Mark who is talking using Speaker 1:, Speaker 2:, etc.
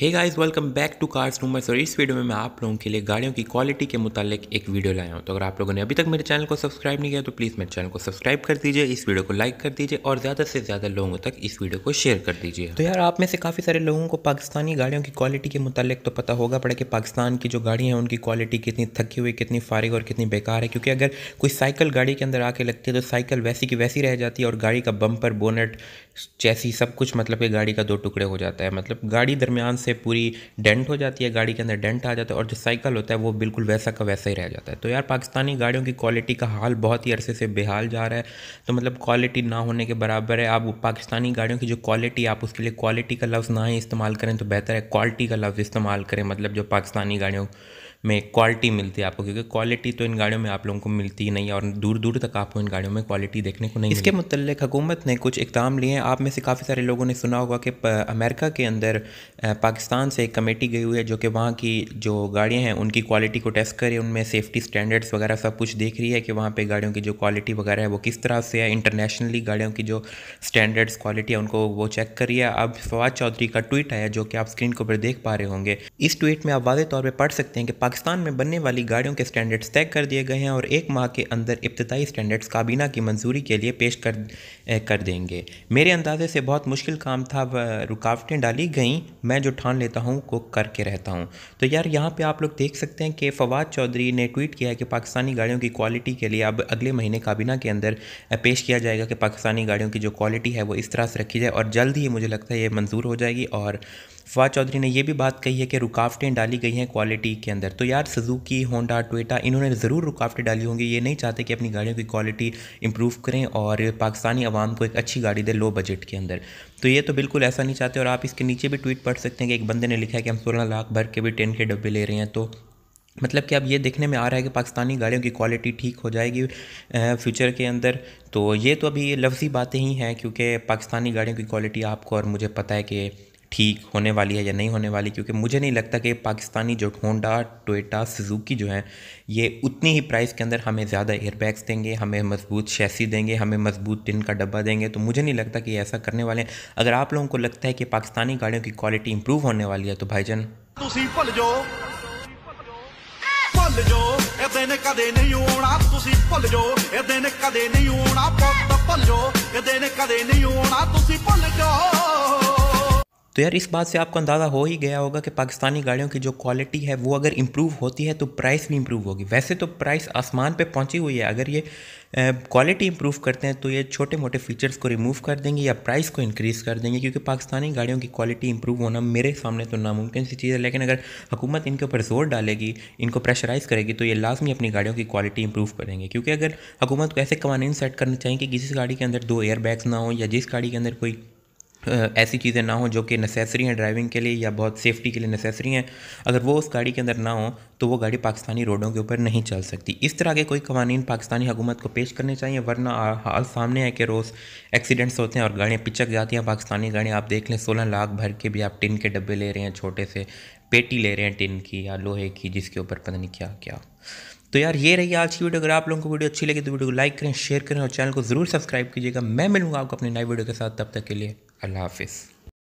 Speaker 1: hey guys welcome back to cars नूमर्स और इस वीडियो में मैं आप लोगों के लिए गाड़ियों की क्वालिटी के मुतालिक एक वीडियो लाया हूं तो अगर आप लोगों ने अभी तक मेरे चैनल को सब्सक्राइब नहीं किया तो प्लीज़ मेरे चैनल को सब्सक्राइब कर दीजिए इस वीडियो को लाइक कर दीजिए और ज़्यादा से ज़्यादा लोगों तक इस वीडियो को शेयर कर दीजिए तो यार आप में से काफ़ी सारे लोगों को पाकिस्तानी गाड़ियों की क्वालिटी के मुतालिक तो पता होगा पड़ा कि पाकिस्तान की जो गाड़ियाँ हैं उनकी क्वालिटी कितनी थकी हुई कितनी फारिग और कितनी बेकार है क्योंकि अगर कोई साइकिल गाड़ी के अंदर आके लगती है तो साइकिल वैसी की वैसी रह जाती है और गाड़ी का बम्पर बोनट चैसी सब कुछ मतलब कि गाड़ी का दो टुकड़े हो जाता है मतलब गाड़ी दरमियान से पूरी डेंट हो जाती है गाड़ी के अंदर डेंट आ जाता है और जो साइकिल होता है वो बिल्कुल वैसा का वैसा ही रह जाता है तो यार पाकिस्तानी गाड़ियों की क्वालिटी का हाल बहुत ही अरसे से बेहाल जा रहा है तो मतलब क्वालिटी ना होने के बराबर है आप पाकिस्तानी गाड़ियों की जो क्वालिटी आप उसके लिए क्वालिटी का लफ्ज़ ना ही इस्तेमाल करें तो बेहतर है क्वालिटी का लफ्ज़ इस्तेमाल करें मतलब जो पाकिस्तानी गाड़ियों में क्वालिटी मिलती है आपको क्योंकि क्वालिटी तो इन गाड़ियों में आप लोगों को मिलती ही नहीं है और दूर दूर तक आपको इन गाड़ियों में क्वालिटी देखने को नहीं इसके मतलब हुकूमत ने कुछ इकदाम लिए हैं आप में से काफ़ी सारे लोगों ने सुना होगा कि अमेरिका के अंदर पाकिस्तान से एक कमेटी गई हुई है जो कि वहाँ की जो गाड़ियाँ हैं उनकी क्वालिटी को टेस्ट करे उनमें सेफ्टी स्टैंडर्ड्स वगैरह सब कुछ देख रही है कि वहाँ पर गाड़ियों की जो क्वालिटी वगैरह है वो किस तरह से है इंटरनेशनली गाड़ियों की जो स्टैंडर्ड्स क्वालिटी है उनको वो चेक करिए अब फवाद चौधरी का ट्वीट आया जो कि आप स्क्रीन के ऊपर देख पा रहे होंगे इस ट्वीट में आप वाजे तौर पर पढ़ सकते हैं कि पाकिस्तान में बनने वाली गाड़ियों के स्टैंडर्ड्स तय कर दिए गए हैं और एक माह के अंदर इब्तदाई स्टैंडर्ड्स काबीना की मंजूरी के लिए पेश कर कर देंगे मेरे अंदाजे से बहुत मुश्किल काम था रुकावटें डाली गई मैं जो ठान लेता हूँ को करके रहता हूँ तो यार यहाँ पर आप लोग देख सकते हैं कि फवाद चौधरी ने ट्वीट किया है कि पाकिस्तानी गाड़ियों की क्वालिटी के लिए अब अगले महीने काबीना के अंदर पेश किया जाएगा कि पाकिस्तानी गाड़ियों की जो क्वालिटी है वो इस तरह से रखी जाए और जल्द ही मुझे लगता है ये मंजूर हो जाएगी और फवाद चौधरी ने यह भी बात कही है कि रुकावटें डाली गई हैं क्वालिटी के अंदर तो यार सुजुकी होंडा टोयटा इन्होंने ज़रूर रुकावटें डाली होंगी ये नहीं चाहते कि अपनी गाड़ियों की क्वालिटी इंप्रूव करें और पाकिस्तानी आवाम को एक अच्छी गाड़ी दे लो बजट के अंदर तो ये तो बिल्कुल ऐसा नहीं चाहते और आप इसके नीचे भी ट्वीट पढ़ सकते हैं कि एक बंदे ने लिखा है कि हम सोलह लाख भर के भी टेन के डब्बे ले रहे हैं तो मतलब कि अब ये देखने में आ रहा है कि पाकिस्तानी गाड़ियों की क्वालिटी ठीक हो जाएगी फ्यूचर के अंदर तो ये तो अभी लफ्ज़ी बातें ही हैं क्योंकि पाकिस्तानी गाड़ियों की क्वालिटी आपको और मुझे पता है कि ठीक होने वाली है या नहीं होने वाली क्योंकि मुझे नहीं लगता कि पाकिस्तानी जो होंडा टोयोटा सुजुकी जो हैं ये उतनी ही प्राइस के अंदर हमें ज़्यादा एयरबैग्स देंगे हमें मजबूत शैसी देंगे हमें मजबूत टिन का डब्बा देंगे तो मुझे नहीं लगता कि ऐसा करने वाले हैं अगर आप लोगों को लगता है कि पाकिस्तानी गाड़ियों की क्वालिटी इंप्रूव होने वाली है तो भाई जन ਜੋ ਇਹ ਦਿਨ तो यार इस बात से आपको अंदाज़ा हो ही गया होगा कि पाकिस्तानी गाड़ियों की जो क्वालिटी है वो अगर इम्प्रूव होती है तो प्राइस भी इम्प्रूव होगी वैसे तो प्राइस आसमान पे पहुंची हुई है अगर ये क्वालिटी इम्प्रूव करते हैं तो ये छोटे मोटे फीचर्स को रिमूव कर देंगे या प्राइस को इंक्रीज़ कर देंगे क्योंकि पाकिस्तानी गाड़ियों की क्वालिटी इंप्रूव होना मेरे सामने तो नामुमकिन सी चीज़ है लेकिन अगर हुकूमत इनके ऊपर जोर डालेगी इनको प्रेशराइज़ करेगी तो ये लाजमी अपनी गाड़ियों की क्वालिटी इंप्रूव करेंगे क्योंकि अगर हुकूमत को ऐसे कवानीन सेट करना चाहिए कि जिस गाड़ी के अंदर दो एयर बैग्स ना हो या जिस गाड़ी के अंदर कोई ऐसी चीज़ें ना हो जो कि नेसेसरी हैं ड्राइविंग के लिए या बहुत सेफ्टी के लिए नेसेसरी हैं अगर वो उस गाड़ी के अंदर ना हो तो वो गाड़ी पाकिस्तानी रोडों के ऊपर नहीं चल सकती इस तरह के कोई कवानीन पाकिस्तानी हुकूमत को पेश करने चाहिए वरना हाल सामने है कि रोज़ एक्सीडेंट्स होते हैं और गाड़ियाँ पिचक जाती हैं पाकिस्तानी गाड़ियाँ आप देख लें सोलह लाख भर के भी आप टिन के डब्बे ले रहे हैं छोटे से पेटी ले रहे हैं टिन की या लोहे की जिसके ऊपर पता नहीं क्या क्या तो यार ये रही आज की वीडियो अगर आप लोगों को वीडियो अच्छी लगी तो वीडियो को लाइक करें शेयर करें और चैनल को ज़रूर सब्सक्राइब कीजिएगा मैं मिलूंगा आपको अपनी नई वीडियो के साथ तब तक के लिए अल्लाह हाफिज़